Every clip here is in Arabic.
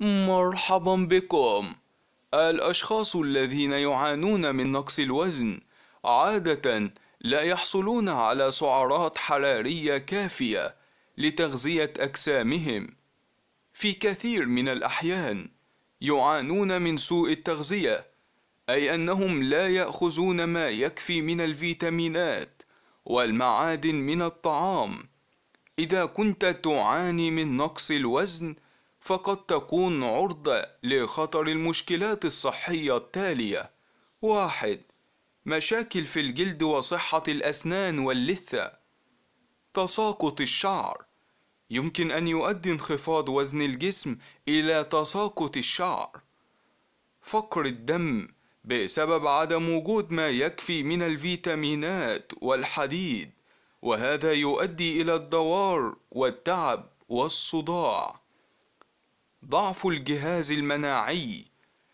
مرحبا بكم الأشخاص الذين يعانون من نقص الوزن عادة لا يحصلون على سعرات حرارية كافية لتغذية أجسامهم في كثير من الأحيان يعانون من سوء التغذية أي أنهم لا يأخذون ما يكفي من الفيتامينات والمعادن من الطعام إذا كنت تعاني من نقص الوزن فقد تكون عرضة لخطر المشكلات الصحية التالية: واحد: مشاكل في الجلد وصحة الأسنان واللثة. تساقط الشعر يمكن أن يؤدي انخفاض وزن الجسم إلى تساقط الشعر. فقر الدم بسبب عدم وجود ما يكفي من الفيتامينات والحديد، وهذا يؤدي إلى الدوار والتعب والصداع. ضعف الجهاز المناعي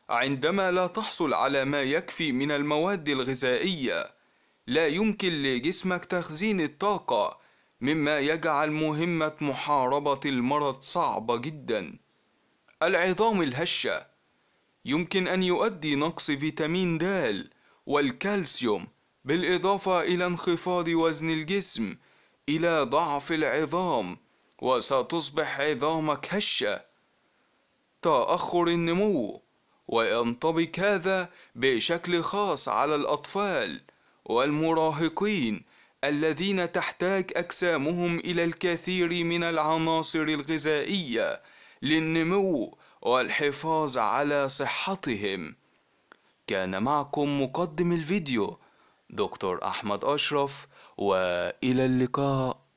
عندما لا تحصل على ما يكفي من المواد الغذائية لا يمكن لجسمك تخزين الطاقة مما يجعل مهمة محاربة المرض صعبة جدا العظام الهشة يمكن أن يؤدي نقص فيتامين د والكالسيوم بالإضافة إلى انخفاض وزن الجسم إلى ضعف العظام وستصبح عظامك هشة تأخر النمو وينطبق هذا بشكل خاص على الأطفال والمراهقين الذين تحتاج أجسامهم إلى الكثير من العناصر الغذائية للنمو والحفاظ على صحتهم كان معكم مقدم الفيديو دكتور أحمد أشرف وإلى اللقاء